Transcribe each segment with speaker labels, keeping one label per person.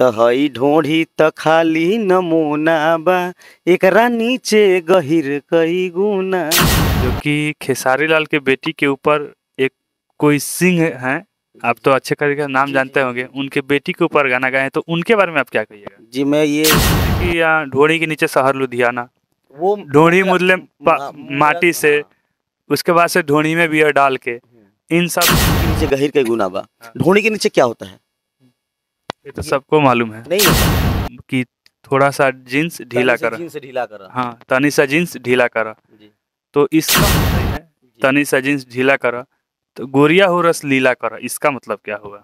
Speaker 1: तहई ढोढ़ी त खाली नमूना बा एकरा नीचे गहिर कई गुना जो
Speaker 2: कि खेसारी लाल के बेटी के ऊपर एक कोई सिंह है आप तो अच्छे तरीके नाम जानते होंगे उनके बेटी के ऊपर गाना गाए तो उनके बारे में आप क्या कहिएगा जी मैं ये कि ढोड़ी के नीचे शहर लुधियाना वो ढोड़ी मुदले हाँ, माटी से हाँ। उसके बाद से ढोड़ी में बियर डाल के इन सब नीचे गहिर के गुना बा हाँ। ढोड़ी के नीचे क्या होता है ये तो सबको मालूम है
Speaker 1: नहीं
Speaker 2: कि थोड़ा सा जींस ढीला करा जींस ढीला
Speaker 1: करा हाँ
Speaker 2: सा जींस ढीला करा तो इसका तनी मतलब सा जींस ढीला करा तो गोरिया हो रस लीला करा इसका मतलब क्या होगा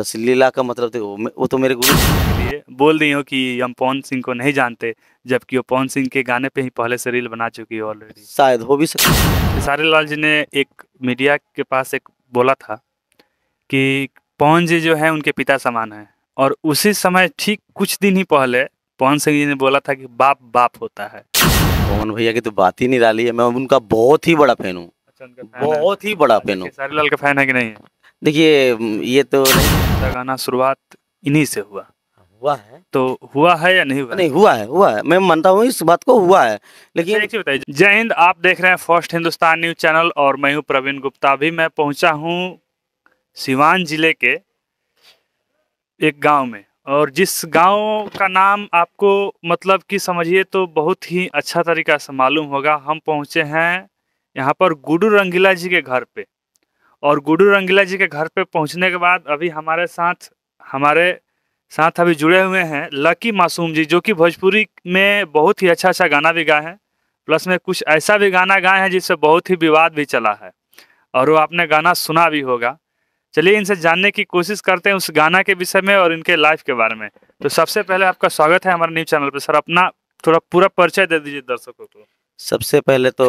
Speaker 2: रस लीला का मतलब देखो तो वो तो मेरे गुरु बोल रही हो कि हम पवन सिंह को नहीं जानते जबकि वो पवन सिंह के गाने पे ही पहले से रील बना चुकी है ऑलरेडी शायद हो भी सकता तो सारे लाल जी ने एक मीडिया के पास एक बोला था कि पवन जी जो है उनके पिता समान है और उसी समय ठीक कुछ दिन ही पहले पवन सिंह जी ने बोला था कि बाप बाप होता है पवन
Speaker 1: भैया की तो बात ही डाली है मैं उनका बहुत ही बड़ा फैन हूँ अच्छा,
Speaker 2: बहुत ही बड़ा फैन हूँ अच्छा, सारी लाल का फैन है कि नहीं देखिए ये तो गाना शुरुआत इन्हीं से हुआ हुआ है तो हुआ है या नहीं हुआ नहीं हुआ है हुआ है मैं मानता हूँ इस बात को हुआ है लेकिन अच्छा, एक चीज बताइए जय हिंद आप देख रहे हैं फर्स्ट हिंदुस्तान न्यूज चैनल और मैं हूँ प्रवीण गुप्ता अभी मैं पहुंचा हूँ सिवान जिले के एक गांव में और जिस गांव का नाम आपको मतलब कि समझिए तो बहुत ही अच्छा तरीका से मालूम होगा हम पहुंचे हैं यहाँ पर गुडू रंगीला जी के घर पे और गुडू रंगीला जी के घर पे पहुंचने के बाद अभी हमारे साथ हमारे साथ अभी जुड़े हुए हैं लकी मासूम जी जो कि भोजपुरी में बहुत ही अच्छा अच्छा गाना भी गाए हैं प्लस में कुछ ऐसा भी गाना गाए हैं जिससे बहुत ही विवाद भी चला है और वो आपने गाना सुना भी होगा चलिए इनसे जानने की कोशिश करते हैं उस गाना के विषय में और इनके लाइफ के बारे में तो सबसे पहले आपका स्वागत है हमारे न्यूज चैनल पर सर अपना थोड़ा पूरा परिचय दे दीजिए दर्शकों को
Speaker 1: सबसे पहले तो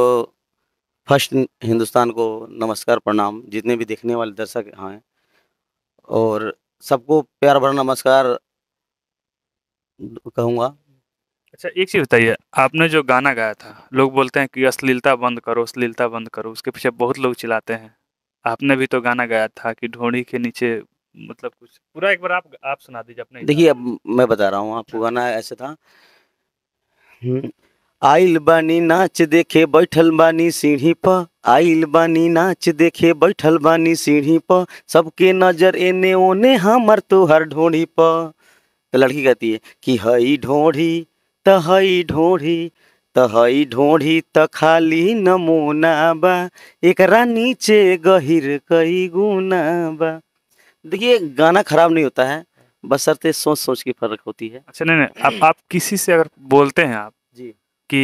Speaker 1: फर्स्ट हिंदुस्तान को नमस्कार प्रणाम जितने भी देखने वाले दर्शक हैं और सबको प्यार भरा नमस्कार कहूँगा
Speaker 2: अच्छा एक चीज़ बताइए आपने जो गाना गाया था लोग बोलते हैं कि अश्लीलता बंद करो अश्लीलता बंद करो उसके पीछे बहुत लोग चिल्लाते हैं आपने भी तो गाना गाया था कि ढोड़ी के नीचे मतलब कुछ पूरा एक बार आप आप सुना दीजिए अपने देखिए अब मैं बता रहा हूँ आपको हाँ। गाना ऐसे था आइल
Speaker 1: बानी नाच देखे बैठल बानी सीढ़ी पर आइल बानी नाच देखे बैठल बानी सीढ़ी पर सबके नजर एने ओने हमर तो हर ढोड़ी पर तो लड़की कहती है कि हई ढोड़ी त हई ढोड़ी तहई हई ढोढ़ी त खाली नमूना बा एक नीचे गहिर
Speaker 2: कई गुना बा
Speaker 1: देखिए गाना खराब नहीं होता है बसरते सोच सोच की फर्क होती है
Speaker 2: अच्छा नहीं नहीं आप आप किसी से अगर बोलते हैं आप जी कि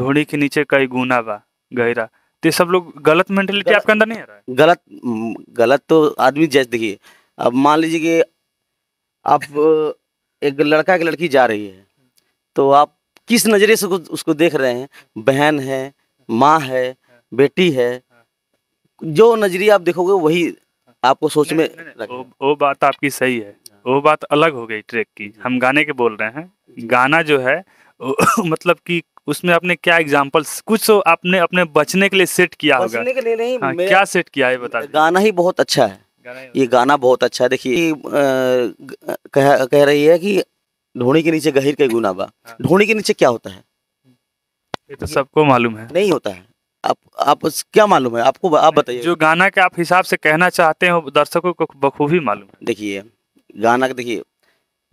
Speaker 2: ढोढ़ी के नीचे कई गुना बा गहरा तो सब लोग गलत मेंटेलिटी आपके अंदर नहीं आ रहा है गलत गलत तो आदमी जैसे देखिए अब मान लीजिए कि आप
Speaker 1: एक लड़का की लड़की जा रही है तो आप किस नजरे से उसको देख रहे हैं बहन है माँ है बेटी है जो नज़रिया
Speaker 2: आप देखोगे वही आपको सोच में वो, वो बात आपकी सही है वो बात अलग हो गई ट्रैक की हम गाने के बोल रहे हैं गाना जो है मतलब कि उसमें आपने क्या एग्जाम्पल्स कुछ तो आपने अपने बचने के लिए सेट किया होगा के
Speaker 1: लिए नहीं हाँ, क्या
Speaker 2: सेट किया है बता गाना ही बहुत अच्छा है गाना ये गाना बहुत अच्छा है देखिए कह,
Speaker 1: कह रही है कि ढोनी के नीचे गहिर के गुना बा हाँ। ढोनी के नीचे क्या होता है
Speaker 2: ये तो सबको मालूम है नहीं होता है आप आप क्या मालूम है आपको आप बताइए जो गाना के आप हिसाब से कहना चाहते हो दर्शकों को बखूबी मालूम है देखिए गाना का देखिए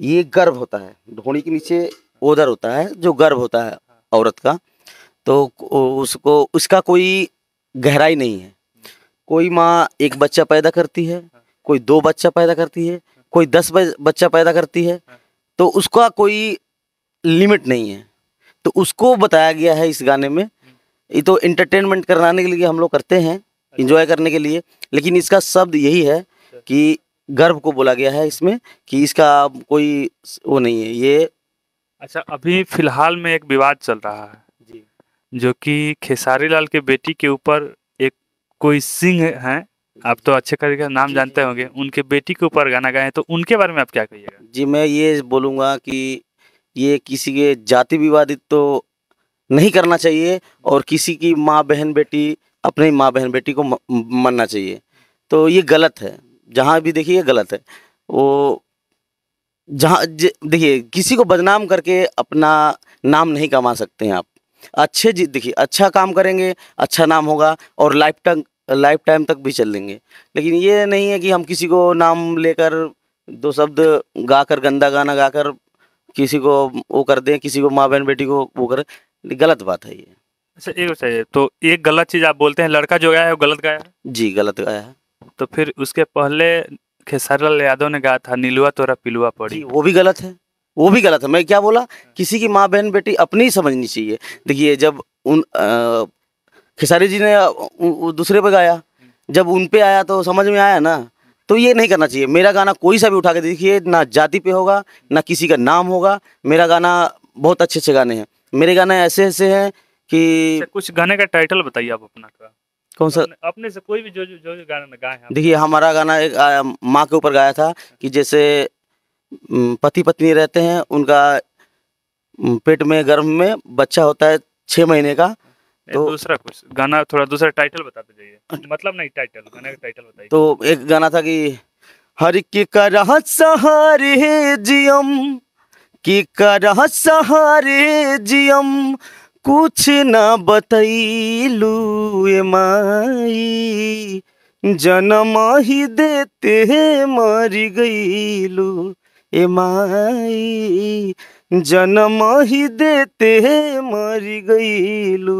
Speaker 1: ये गर्व होता है ढोनी के नीचे ओदर होता है जो गर्व होता है औरत का तो उसको उसका कोई गहराई नहीं है कोई माँ एक बच्चा पैदा करती है कोई दो बच्चा पैदा करती है कोई दस बच्चा पैदा करती है तो उसका कोई लिमिट नहीं है तो उसको बताया गया है इस गाने में ये तो इंटरटेनमेंट कराने के लिए हम लोग करते हैं इंजॉय अच्छा। करने के लिए लेकिन इसका शब्द यही है अच्छा। कि गर्भ को बोला गया है इसमें कि इसका कोई
Speaker 2: वो नहीं है ये अच्छा अभी फिलहाल में एक विवाद चल रहा है जी जो कि खेसारी लाल के बेटी के ऊपर एक कोई सिंह हैं आप तो अच्छे करके नाम जानते होंगे उनके बेटी के ऊपर गाना गाए तो उनके बारे में आप क्या कहिएगा जी
Speaker 1: मैं ये बोलूँगा कि ये किसी के जाति विवादित तो नहीं करना चाहिए और किसी की माँ बहन बेटी अपनी माँ बहन बेटी को मानना चाहिए तो ये गलत है जहाँ भी देखिए गलत है वो जहाँ देखिए किसी को बदनाम करके अपना नाम नहीं कमा सकते हैं आप अच्छे जी देखिए अच्छा काम करेंगे अच्छा नाम होगा और लाइफ टाइम लाइफ टाइम तक भी चल देंगे लेकिन ये नहीं है कि हम किसी को नाम लेकर दो शब्द गाकर गंदा गाना गाकर किसी को वो कर दें किसी को माँ बहन बेटी को वो कर गलत बात
Speaker 2: है ये अच्छा एक बताइए तो एक गलत चीज़ आप बोलते हैं लड़का जो गाया है वो गलत गाया है जी गलत गाया है तो फिर उसके पहले खेसारी लाल यादव ने गाया था नीलुआ तोरा पिलुआ पड़ी वो भी गलत है वो भी गलत है मैं क्या बोला किसी की माँ बहन बेटी अपनी समझनी चाहिए देखिए
Speaker 1: जब उन खिसारी जी ने दूसरे पे गाया जब उन पे आया तो समझ में आया ना तो ये नहीं करना चाहिए मेरा गाना कोई सा भी उठा के देखिए ना जाति पे होगा ना किसी का नाम होगा मेरा गाना बहुत अच्छे अच्छे गाने हैं मेरे गाने ऐसे ऐसे हैं कि अच्छा, कुछ गाने का टाइटल बताइए आप अपना कौन सा
Speaker 2: अपने से कोई भी जो जो, जो, जो गाना गाए
Speaker 1: देखिए हमारा गाना एक माँ के ऊपर गाया था कि जैसे पति पत्नी रहते हैं उनका पेट में गर्भ में बच्चा होता है छः महीने का
Speaker 2: तो, तो दूसरा कुछ गाना थोड़ा दूसरा टाइटल बताते जाइए मतलब नहीं टाइटल गाने का टाइटल बताइए तो
Speaker 1: एक गाना था कि हर की कर सहारे जियम की कर सहारे जियम कुछ ना बतलू माई जन्म ही देते मर गईलू ए माई जन्म ही देते मर
Speaker 2: गईलू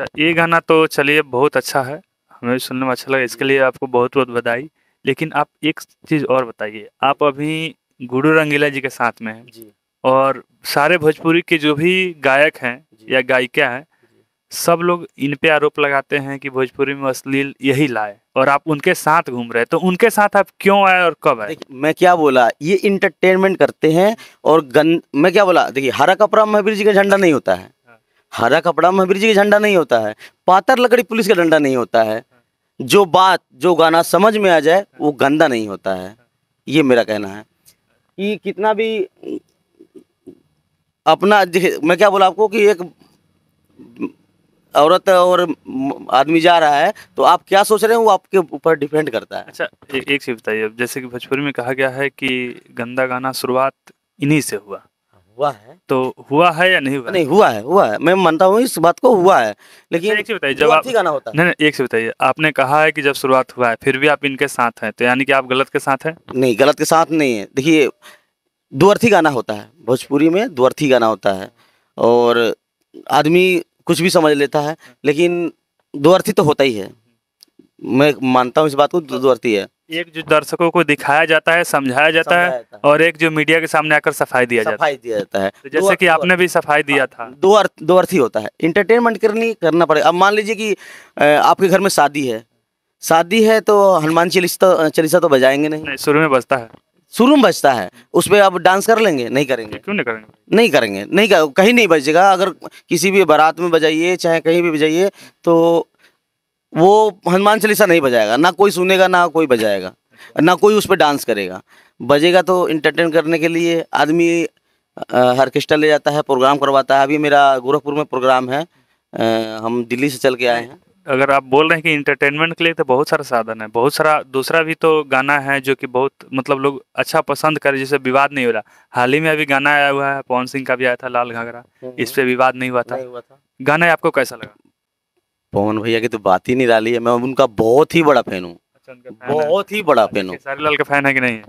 Speaker 2: अच्छा ये गाना तो चलिए बहुत अच्छा है हमें भी सुनने में अच्छा लगा इसके लिए आपको बहुत बहुत बधाई लेकिन आप एक चीज़ और बताइए आप अभी गुरु रंगीला जी के साथ में हैं जी और सारे भोजपुरी के जो भी गायक हैं या गायिका हैं सब लोग इन पे आरोप लगाते हैं कि भोजपुरी में अश्लील यही लाए और आप उनके साथ घूम रहे तो उनके साथ आप क्यों आए और कब आए मैं क्या बोला ये इंटरटेनमेंट
Speaker 1: करते हैं और गन मैं क्या बोला देखिए हरा कपड़ा महावीर जी का झंडा नहीं होता है हरा कपड़ा महावीर जी का झंडा नहीं होता है पातर लकड़ी पुलिस का डंडा नहीं होता है जो बात जो गाना समझ में आ जाए वो गंदा नहीं होता है ये मेरा कहना है कि कितना भी अपना मैं क्या बोला आपको कि एक औरत और आदमी जा रहा है तो आप क्या सोच रहे हैं वो आपके ऊपर
Speaker 2: डिपेंड करता है अच्छा ए, एक चीज बताइए जैसे कि भोजपुरी में कहा गया है कि गंदा गाना शुरुआत इन्हीं से हुआ हुआ है तो हुआ है या नहीं हुआ नहीं हुआ है हुआ है मैं मानता हूँ इस बात को हुआ है लेकिन अच्छा, एक से बताइए जब आप गाना होता है नहीं नहीं एक से बताइए आपने कहा है कि जब शुरुआत हुआ है फिर भी आप इनके साथ हैं तो यानी कि आप गलत के साथ हैं नहीं गलत के साथ नहीं है देखिए
Speaker 1: दुअर्थी गाना होता है भोजपुरी में दुअर्थी गाना होता है और आदमी कुछ भी समझ लेता है लेकिन दुअर्थी तो होता ही है मैं मानता हूँ इस बात को दुअर्थी
Speaker 2: है एक जो दर्शकों को दिखाया जाता है समझाया जाता है, और एक जो मीडिया के सामने आकर सफाई दिया जाता है सफाई
Speaker 1: दिया जाता है तो जैसे कि आपने
Speaker 2: भी सफाई दिया हाँ, था
Speaker 1: दो अर्थ दो अर्थ ही होता है इंटरटेनमेंट करनी करना पड़ेगा अब मान लीजिए कि आपके घर में शादी है शादी है तो हनुमान चालीसा चालीसा तो बजाएंगे नहीं, नहीं शुरू में बजता है शुरू में बजता है उसमें आप डांस कर लेंगे नहीं करेंगे क्यों नहीं करेंगे नहीं करेंगे नहीं कहीं नहीं बजेगा अगर किसी भी बारात में बजाइए चाहे कहीं भी बजाइए तो वो हनुमान चालीसा नहीं बजाएगा ना कोई सुनेगा ना कोई बजाएगा ना कोई उस पर डांस करेगा बजेगा तो इंटरटेन करने के लिए आदमी ऑर्केस्ट्रा ले जाता है प्रोग्राम करवाता है अभी मेरा गोरखपुर में प्रोग्राम है
Speaker 2: आ, हम दिल्ली से चल के आए हैं अगर आप बोल रहे हैं कि इंटरटेनमेंट के लिए तो बहुत सारा साधन है बहुत सारा दूसरा भी तो गाना है जो कि बहुत मतलब लोग अच्छा पसंद करे जैसे विवाद नहीं हो रहा हाल ही में अभी गाना आया हुआ है पवन सिंह का भी आया था लाल घाघरा हम्म। इस पर विवाद नहीं हुआ था गाना आपको कैसा लगा
Speaker 1: पवन भैया की तो बात ही नहीं डाली है मैं उनका बहुत ही बड़ा फैन हूँ अच्छा, बहुत ही बड़ा फैन हूँ अच्छा, लाल का फैन है कि नहीं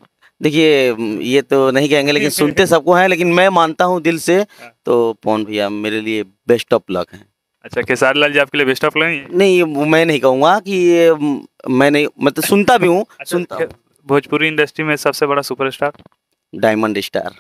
Speaker 1: देखिए ये तो नहीं कहेंगे लेकिन सुनते सबको हैं लेकिन मैं मानता हूँ दिल से हाँ। तो पवन भैया मेरे लिए बेस्ट ऑफ लक है
Speaker 2: अच्छा खेसारी लाल जी आपके लिए बेस्ट ऑफ लक
Speaker 1: नहीं मैं नहीं कहूँगा कि ये मैं नहीं मतलब सुनता भी हूँ अच्छा, सुनता
Speaker 2: भोजपुरी इंडस्ट्री में सबसे बड़ा superstar diamond star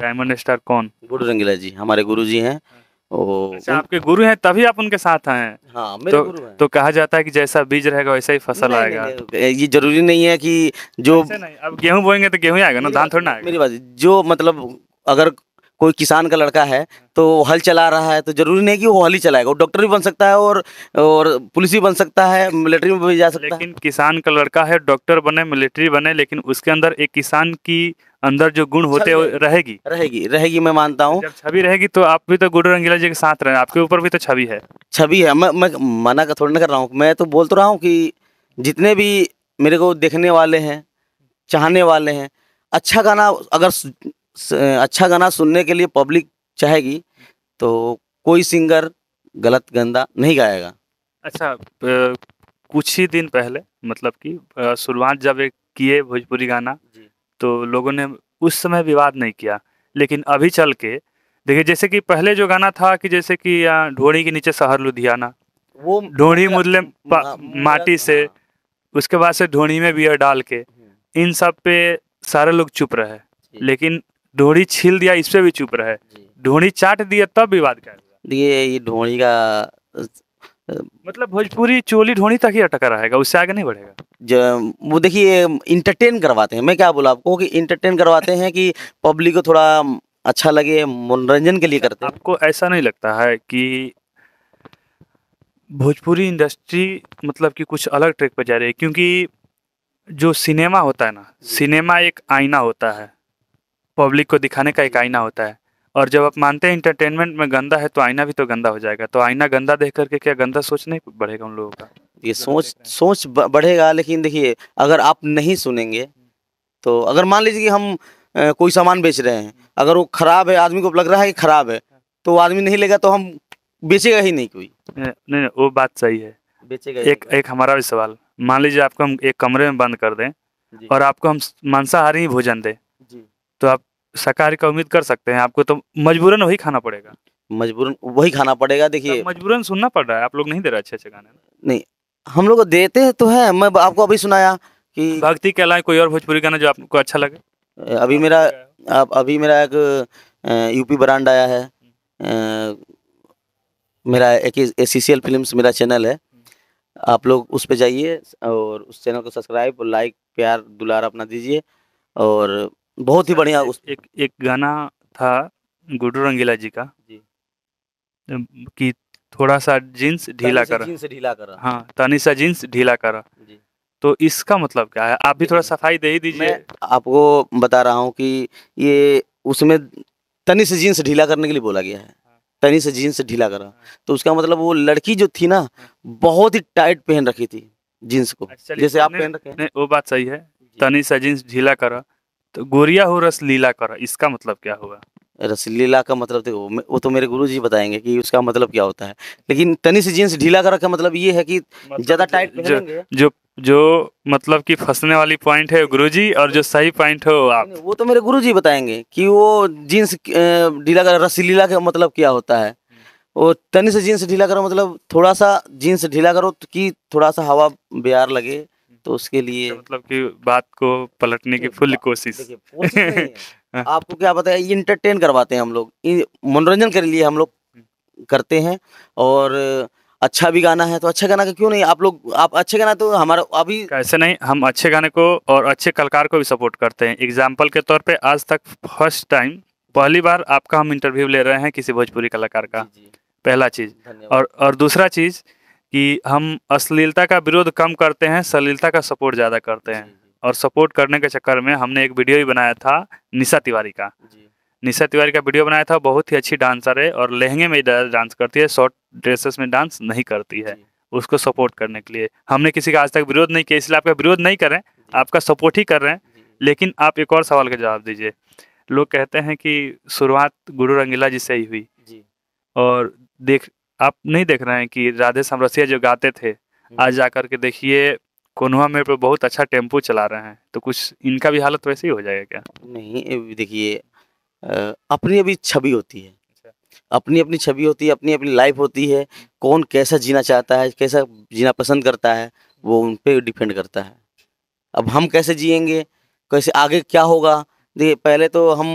Speaker 2: diamond star कौन गुरु रंगीला जी हमारे गुरु जी हैं हाँ। अच्छा आपके गुरु हैं तभी आप उनके साथ आए हाँ, मेरे तो, गुरु हैं। तो कहा जाता है कि जैसा बीज रहेगा वैसा ही फसल नहीं, आएगा नहीं, नहीं, ये जरूरी नहीं है कि जो अब गेहूं बोएंगे तो गेहूं आएगा ना धान थोड़ा ना मेरी बात
Speaker 1: जो मतलब अगर कोई किसान का लड़का है तो हल चला रहा है तो जरूरी नहीं कि वो
Speaker 2: हल ही चलाएगा वो डॉक्टर भी बन सकता है और और पुलिस भी बन सकता है मिलिट्री में भी जा सकता लेकिन है लेकिन किसान का लड़का है डॉक्टर बने मिलिट्री बने लेकिन उसके अंदर एक किसान की अंदर जो गुण होते रहेगी रहेगी रहेगी मैं मानता हूँ छवि रहेगी तो आप भी तो गुरु रंगीला जी के साथ रहे आपके
Speaker 1: ऊपर भी तो छवि है छवि है मैं मैं मना का थोड़ा ना कर रहा हूँ मैं तो बोल तो रहा हूँ कि जितने भी मेरे को देखने वाले हैं चाहने वाले हैं अच्छा गाना अगर अच्छा गाना सुनने के लिए पब्लिक चाहेगी तो कोई सिंगर
Speaker 2: गलत गंदा नहीं गाएगा अच्छा कुछ ही दिन पहले मतलब कि शुरुआत जब एक किए भोजपुरी गाना तो लोगों ने उस समय विवाद नहीं किया लेकिन अभी चल के देखिए जैसे कि पहले जो गाना था कि जैसे कि ढोड़ी के नीचे शहर लुधियाना वो ढोड़ी मुदले माटी से हाँ। उसके बाद से ढोड़ी में बियर डाल के हम्म। इन सब पे सारे लोग चुप रहे लेकिन ढोड़ी छील दिया इस पे भी चुप रहे ढोड़ी चाट दिया तब विवाद कर दिए ये ढोड़ी का मतलब भोजपुरी चोली ढोनी तक ही अटका रहेगा उससे आगे नहीं बढ़ेगा
Speaker 1: जो वो देखिए इंटरटेन करवाते हैं मैं क्या बोला आपको कि इंटरटेन करवाते हैं कि
Speaker 2: पब्लिक को थोड़ा अच्छा लगे मनोरंजन के लिए करते हैं आपको ऐसा नहीं लगता है कि भोजपुरी इंडस्ट्री मतलब कि कुछ अलग ट्रैक पर जा रही है क्योंकि जो सिनेमा होता है ना सिनेमा एक आईना होता है पब्लिक को दिखाने का एक आईना होता है और जब आप मानते हैं इंटरटेनमेंट में गंदा है तो आईना भी तो गंदा हो जाएगा तो आईना गंदा देख करके क्या गंदा सोच नहीं बढ़ेगा उन लोगों का ये सोच सोच बढ़ेगा
Speaker 1: लेकिन देखिए अगर आप नहीं सुनेंगे तो अगर मान लीजिए कि हम कोई सामान बेच रहे हैं अगर वो खराब है आदमी को लग रहा है कि खराब है तो आदमी नहीं लेगा तो हम
Speaker 2: बेचेगा ही नहीं कोई नहीं, नहीं वो बात सही है बेचेगा एक एक हमारा भी सवाल मान लीजिए आपको हम एक कमरे में बंद कर दें और आपको हम मांसाहारी भोजन दें तो आप शाकाहारी का उम्मीद कर सकते हैं आपको तो मजबूरन वही खाना पड़ेगा मजबूरन वही खाना पड़ेगा देखिए तो मजबूरन सुनना पड़ रहा है आप लोग नहीं दे रहे अच्छे अच्छे गाने नहीं हम लोग देते तो हैं तो है मैं आपको अभी सुनाया कि भक्ति के अलावा कोई और भोजपुरी गाना जो आपको अच्छा लगे
Speaker 1: अभी मेरा आप अभी मेरा एक यूपी ब्रांड आया है मेरा एक A C C L films मेरा चैनल है आप लोग उस पर जाइए और उस चैनल को सब्सक्राइब लाइक प्यार दुलार अपना दीजिए और बहुत ही अच्छा, बढ़िया उस एक
Speaker 2: एक गाना था गुडू रंगीला जी का जी कि थोड़ा सा जींस ढीला करा जींस ढीला हाँ जींस ढीला करा तो इसका मतलब क्या है आप भी थोड़ा सफाई दे ही दीजिए आपको बता रहा हूँ कि
Speaker 1: ये उसमें तनी से जीन्स ढीला करने के लिए बोला गया है हाँ। तनी से जीन्स ढीला करा हाँ।
Speaker 2: तो उसका मतलब वो लड़की जो थी ना हाँ। बहुत ही टाइट पहन रखी थी जीन्स को अच्छा, जैसे आप पहन रखे वो बात सही है तनी से जींस ढीला करा तो गोरिया हो रस लीला कर इसका मतलब क्या हुआ रसलीला का मतलब देखो वो तो मेरे गुरुजी बताएंगे कि उसका मतलब क्या होता है लेकिन तनी से जींस ढीला कर रखा मतलब ये है कि मतलब ज्यादा टाइट जो, जो जो मतलब कि फंसने वाली पॉइंट है गुरुजी और जो सही पॉइंट हो आप वो तो मेरे गुरुजी बताएंगे
Speaker 1: कि वो जींस ढीला कर रसलीला का मतलब क्या होता है वो तनी से जींस ढीला करो मतलब थोड़ा सा जींस ढीला करो कि थोड़ा सा हवा
Speaker 2: बिहार लगे तो उसके लिए अच्छा, मतलब कि बात को पलटने की फुल कोशिश हाँ।
Speaker 1: आपको क्या पता है इंटरटेन करवाते हैं हम लोग मनोरंजन के लिए हम लोग करते हैं
Speaker 2: और अच्छा भी गाना है तो अच्छा गाना का क्यों नहीं आप लोग आप अच्छे गाना तो हमारा अभी ऐसे नहीं हम अच्छे गाने को और अच्छे कलाकार को भी सपोर्ट करते हैं एग्जाम्पल के तौर पे आज तक फर्स्ट टाइम पहली बार आपका हम इंटरव्यू ले रहे हैं किसी भोजपुरी कलाकार का जी जी। पहला चीज और और दूसरा चीज कि हम अश्लीलता का विरोध कम करते हैं सलीलता का सपोर्ट ज़्यादा करते हैं और सपोर्ट करने के चक्कर में हमने एक वीडियो भी बनाया था निशा तिवारी का निशा तिवारी का वीडियो बनाया था बहुत ही अच्छी डांसर है और लहंगे में डांस करती है शॉर्ट ड्रेसेस में डांस नहीं करती है उसको सपोर्ट करने के लिए हमने किसी का आज तक विरोध नहीं किया इसलिए आपका विरोध नहीं करें आपका सपोर्ट ही कर रहे हैं लेकिन आप एक और सवाल का जवाब दीजिए लोग कहते हैं कि शुरुआत गुरु रंगीला जी से ही हुई और देख आप नहीं देख रहे हैं कि राधे समरसिया जो गाते थे हम्म। आज जाकर के देखिए कोनवा में पर बहुत अच्छा टेम्पो चला रहे हैं तो कुछ इनका भी हालत वैसे ही हो जाएगा क्या नहीं देखिए अपनी अपनी छवि होती है अच्छा। अपनी अपनी छवि होती है अपनी अपनी लाइफ
Speaker 1: होती है कौन कैसा जीना चाहता है कैसा जीना पसंद करता है वो उन पर डिपेंड करता है अब हम कैसे जिएंगे कैसे आगे क्या होगा देखिए पहले तो हम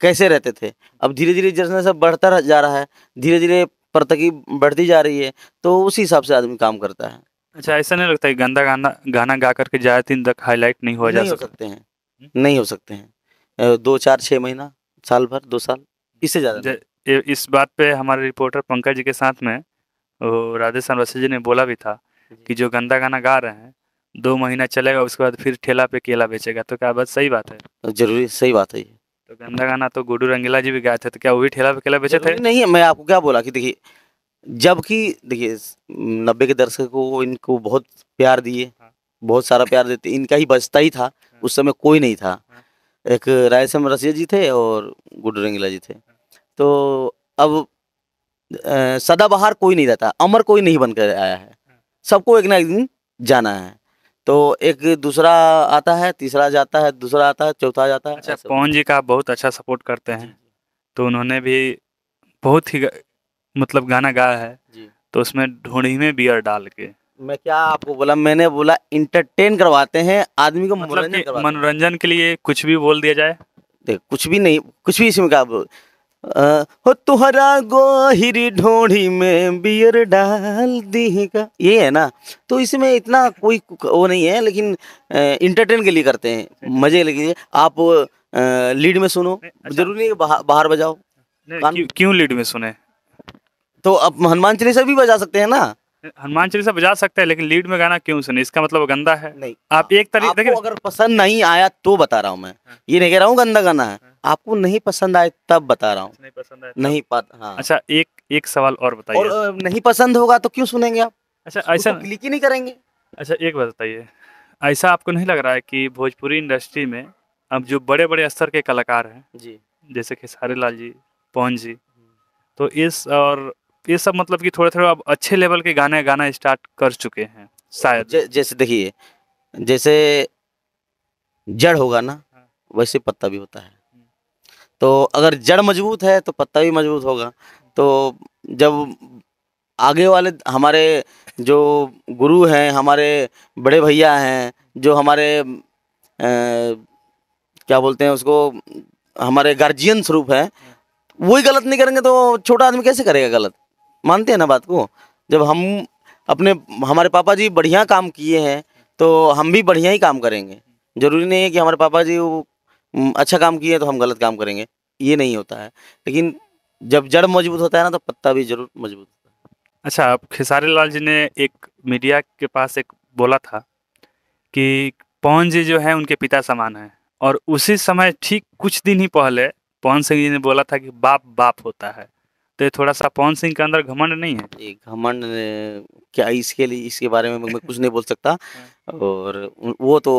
Speaker 1: कैसे रहते थे अब धीरे धीरे जैसा सब बढ़ता जा रहा है धीरे धीरे परतकी बढ़ती जा रही है तो उसी हिसाब से आदमी काम करता है
Speaker 2: अच्छा ऐसा नहीं लगता है गंदा गाना गाना गा करके ज़्यादा दिन तक हाईलाइट नहीं हो जा नहीं सकते हैं हम्म? नहीं हो सकते हैं दो चार छः महीना साल भर दो साल इससे ज़्यादा इस बात पे हमारे रिपोर्टर पंकज जी के साथ में राधेश्याम रसी जी ने बोला भी था कि जो गंदा गाना गा रहे हैं दो महीना चलेगा उसके बाद फिर ठेला पे केला बेचेगा तो क्या बात सही बात है जरूरी सही बात है ये तो गंदा गाना तो गुडू रंगीला जी भी गाए थे तो क्या वो भी ठेला पे बेचे थे नहीं मैं आपको क्या बोला कि देखिए
Speaker 1: जबकि देखिए नब्बे के दर्शक को इनको बहुत प्यार दिए हाँ। बहुत सारा प्यार देते इनका ही बचता ही था हाँ। उस समय कोई नहीं था हाँ। एक रायसम रसिया जी थे और गुडू रंगीला जी थे तो अब सदाबहार कोई नहीं रहता अमर कोई नहीं बनकर आया है सबको एक ना एक दिन जाना है तो
Speaker 2: एक दूसरा आता है तीसरा जाता है दूसरा आता है चौथा जाता है अच्छा पवन जी का बहुत अच्छा सपोर्ट करते हैं तो उन्होंने भी बहुत ही मतलब गाना गाया है जी तो उसमें ढूंढी में बियर डाल के
Speaker 1: मैं क्या आपको बोला मैंने बोला इंटरटेन
Speaker 2: करवाते हैं आदमी को मतलब मनोरंजन के लिए कुछ भी बोल दिया जाए देख कुछ
Speaker 1: भी नहीं कुछ भी इसमें क्या हो तुहरा गोहिर ढोड़ी में बियर डाल दीगा ये है ना तो इसमें इतना कोई वो नहीं है लेकिन इंटरटेन के लिए करते हैं मजे लगे आप लीड में सुनो अच्छा। जरूरी नहीं बाहर बाहर बजाओ क्यों, क्यों लीड में सुने तो आप हनुमान चालीसा भी बजा सकते हैं ना
Speaker 2: हनुमान चालीसा बजा सकते हैं लेकिन लीड में गाना क्यों सुने इसका मतलब गंदा है नहीं आप एक तरीके अगर पसंद नहीं आया तो बता रहा हूँ मैं हाँ। ये नहीं कह रहा हूँ गंदा गाना है हाँ।
Speaker 1: आपको नहीं पसंद आए तब बता रहा हूँ
Speaker 2: नहीं पसंद आए नहीं पता हाँ अच्छा एक एक सवाल और बताइए और
Speaker 1: नहीं पसंद होगा तो क्यों सुनेंगे आप
Speaker 2: अच्छा ऐसा क्लिक ही नहीं करेंगे अच्छा एक बात बताइए ऐसा आपको नहीं लग रहा है कि भोजपुरी इंडस्ट्री में अब जो बड़े बड़े स्तर के कलाकार हैं जी जैसे खेसारी लाल जी पवन जी हम्म। तो इस और ये सब मतलब कि थोड़े थोड़े अब अच्छे लेवल के गाने गाना स्टार्ट कर चुके हैं शायद जैसे देखिए जैसे जड़ होगा ना हाँ। वैसे पत्ता भी होता है
Speaker 1: तो अगर जड़ मजबूत है तो पत्ता भी मजबूत होगा तो जब आगे वाले हमारे जो गुरु हैं हमारे बड़े भैया हैं जो हमारे आ, क्या बोलते हैं उसको हमारे गार्जियन स्वरूप हैं वही गलत नहीं करेंगे तो छोटा आदमी कैसे करेगा गलत मानते हैं ना बात को जब हम अपने हमारे पापा जी बढ़िया काम किए हैं तो हम भी बढ़िया ही काम करेंगे ज़रूरी नहीं है कि हमारे पापा जी वो हम्म, अच्छा काम किए तो हम गलत काम
Speaker 2: करेंगे ये नहीं होता है लेकिन जब जड़ मजबूत होता है ना तो पत्ता भी जरूर मजबूत होता है अच्छा अब खेसारी लाल जी ने एक मीडिया के पास एक बोला था कि पवन जी जो है उनके पिता समान है और उसी समय ठीक कुछ दिन ही पहले पवन सिंह जी ने बोला था कि बाप बाप होता है तो ये थोड़ा सा पवन सिंह के अंदर घमंड नहीं है ये घमंड क्या इसके लिए इसके बारे में मैं कुछ नहीं बोल सकता हाँ। और
Speaker 1: वो तो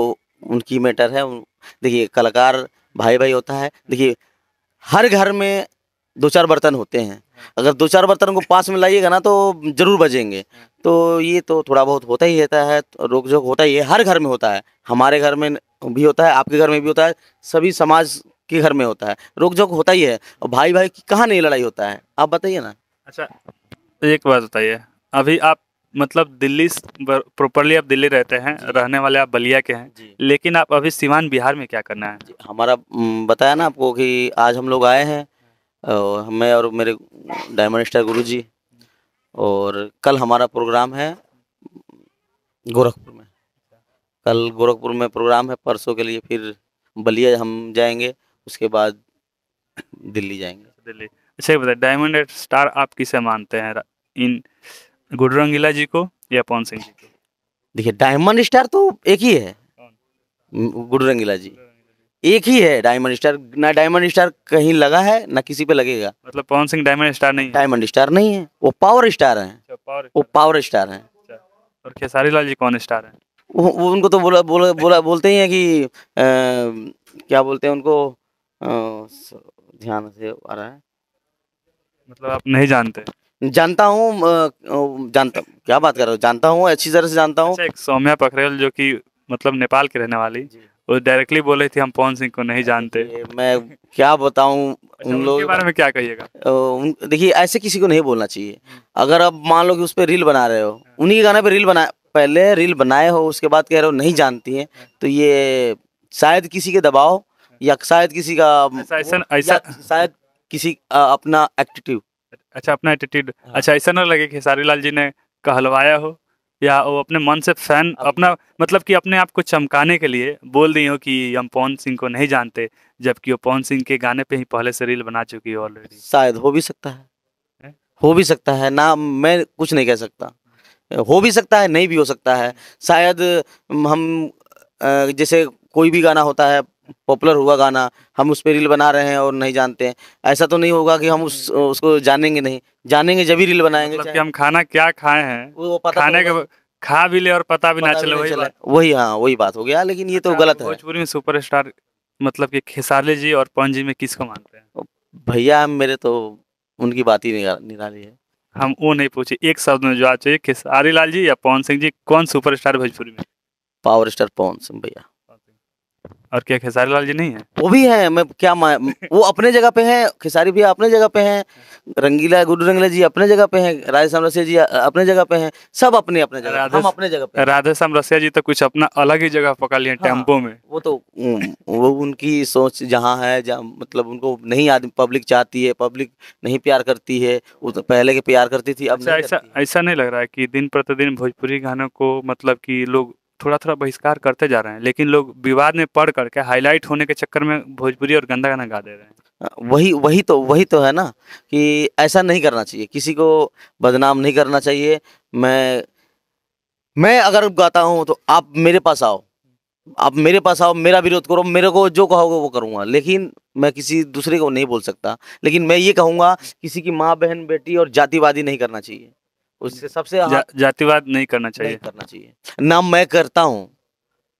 Speaker 1: उनकी मैटर है देखिए कलाकार भाई भाई होता है देखिए हर घर में दो चार बर्तन होते हैं अगर दो चार बर्तन को पास में लाइएगा ना तो जरूर बजेंगे तो ये तो थोड़ा बहुत होता ही रहता है रोक झोंक होता ही है हर घर में होता है हमारे घर में भी होता है आपके घर में भी होता है सभी समाज के घर में होता है रोक झोंक होता ही है और भाई भाई की कहाँ नहीं लड़ाई होता है आप बताइए ना
Speaker 2: अच्छा एक बात बताइए अभी आप मतलब दिल्ली प्रॉपरली आप दिल्ली रहते हैं रहने वाले आप बलिया के हैं लेकिन आप अभी सिवान बिहार में क्या करना है
Speaker 1: हमारा बताया ना आपको कि आज हम लोग आए हैं और मैं और मेरे डायमंड स्टार गुरु जी और कल हमारा प्रोग्राम है गोरखपुर में कल गोरखपुर में प्रोग्राम है परसों के लिए फिर बलिया हम जाएंगे उसके बाद
Speaker 2: दिल्ली जाएंगे दिल्ली अच्छा बताए डायमंड स्टार आप किसे मानते हैं इन गुड रंगीला जी को या पवन सिंह जी को
Speaker 1: देखिए डायमंड स्टार तो एक ही है गुड रंगीला जी एक ही है डायमंड स्टार ना डायमंड स्टार कहीं लगा है ना किसी पे लगेगा मतलब पवन सिंह डायमंड स्टार नहीं डायमंड स्टार नहीं है वो पावर स्टार है अच्छा, वो पावर स्टार है अच्छा,
Speaker 2: और खेसारी लाल जी कौन स्टार है
Speaker 1: वो, उनको तो बोला बोला बोला बोलते ही है कि आ, क्या बोलते हैं उनको आ, ध्यान से आ रहा है मतलब आप नहीं जानते जानता हूँ
Speaker 2: जानता क्या बात कर रहे हो जानता हूँ अच्छी तरह से जानता हूँ अच्छा, सौम्या पखरेल जो कि मतलब नेपाल की रहने वाली वो डायरेक्टली बोले थे हम पवन सिंह को नहीं जानते मैं क्या बताऊँ अच्छा, उन लोगों के बारे में क्या
Speaker 1: कहिएगा देखिए ऐसे किसी को नहीं बोलना चाहिए अगर आप मान लो कि उस पर रील बना रहे हो हाँ। उन्हीं के गाने पर रील बना पहले रील बनाए हो उसके बाद कह रहे हो नहीं हाँ। जानती हैं तो ये शायद किसी के दबाव या शायद किसी का ऐसा, शायद
Speaker 2: किसी अपना एक्टिट्यूड अच्छा अपना एटीट्यूड हाँ। अच्छा ऐसा ना लगे कि खेसारी लाल जी ने कहलवाया हो या वो अपने मन से फैन अपना मतलब कि अपने आप को चमकाने के लिए बोल रही हो कि हम पवन सिंह को नहीं जानते जबकि वो पवन सिंह के गाने पे ही पहले से रील बना चुकी है ऑलरेडी शायद हो भी सकता है
Speaker 1: हो भी सकता है ना मैं कुछ नहीं कह सकता हो भी सकता है नहीं भी हो सकता है शायद हम जैसे कोई भी गाना होता है पॉपुलर हुआ गाना हम उस पर रील बना रहे हैं और नहीं जानते हैं ऐसा तो नहीं होगा कि हम उस उसको जानेंगे नहीं जानेंगे जब ही रील बनाएंगे मतलब कि हम
Speaker 2: खाना क्या खाए हैं वो पता खाने तो का खा भी ले और पता भी ना चले वही चले।
Speaker 1: वही हाँ वही बात हो गया लेकिन ये तो अच्छा, गलत है भोजपुरी
Speaker 2: में स्टार मतलब कि खेसारी जी और पवन जी में किसको मानते हैं भैया मेरे तो उनकी बात ही निराली है हम वो नहीं पूछे एक शब्द में जो आ चाहिए खेसारी लाल जी या पवन सिंह जी कौन सुपरस्टार भोजपुरी में पावर
Speaker 1: स्टार पवन सिंह भैया
Speaker 2: और क्या खेसारी लाल जी नहीं है वो भी है मैं क्या वो
Speaker 1: अपने जगह पे है खेसारी भी अपने जगह पे है रंगीला गुरु रंगीला जी अपने जगह पे है राधे श्याम रसिया जी अपने जगह पे है
Speaker 2: सब अपने अपने जगह हम अपने जगह पे राधे श्याम रसिया जी तो कुछ अपना अलग ही जगह पकड़ लिए हाँ, टेम्पो में वो तो वो उनकी सोच जहाँ है जहाँ मतलब
Speaker 1: उनको नहीं आदमी पब्लिक चाहती है पब्लिक नहीं प्यार करती है वो तो पहले के प्यार करती थी अब अच्छा, ऐसा
Speaker 2: ऐसा नहीं लग रहा है की दिन प्रतिदिन भोजपुरी गानों को मतलब की लोग थोड़ा थोड़ा बहिष्कार करते जा रहे हैं लेकिन लोग विवाद में पढ़ करके हाईलाइट होने के चक्कर में भोजपुरी और गंदा गाना गा दे रहे हैं वही
Speaker 1: वही तो वही तो है ना कि ऐसा नहीं करना चाहिए किसी को बदनाम नहीं करना चाहिए मैं मैं अगर गाता हूँ तो आप मेरे पास आओ आप मेरे पास आओ मेरा विरोध करो मेरे को जो कहोगे वो करूँगा लेकिन मैं किसी दूसरे को नहीं बोल सकता लेकिन मैं ये कहूँगा किसी की माँ बहन बेटी और जातिवादी नहीं करना चाहिए
Speaker 2: उससे सबसे जा, जातिवाद नहीं करना चाहिए नहीं करना चाहिए
Speaker 1: ना मैं करता हूँ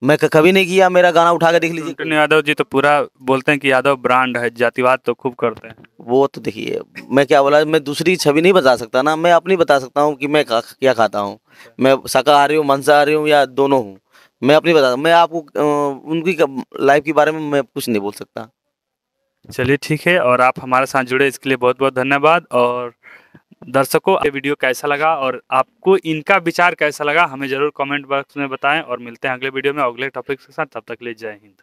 Speaker 1: मैं कभी नहीं किया मेरा गाना उठा के देख लीजिए
Speaker 2: यादव जी तो पूरा बोलते हैं कि यादव ब्रांड है
Speaker 1: जातिवाद तो खूब करते हैं वो तो देखिए मैं क्या बोला मैं दूसरी छवि नहीं बता सकता ना मैं अपनी बता सकता हूँ कि मैं क्या खाता हूँ मैं शाकाहारी हूँ मांसाहारी हूँ या दोनों हूँ मैं अपनी बता मैं आपको उनकी लाइफ के बारे में मैं कुछ नहीं बोल सकता
Speaker 2: चलिए ठीक है और आप हमारे साथ जुड़े इसके लिए बहुत बहुत धन्यवाद और दर्शकों ये वीडियो कैसा लगा और आपको इनका विचार कैसा लगा हमें जरूर कमेंट बॉक्स में बताएं और मिलते हैं अगले वीडियो में अगले टॉपिक के साथ तब तक ले जय हिंद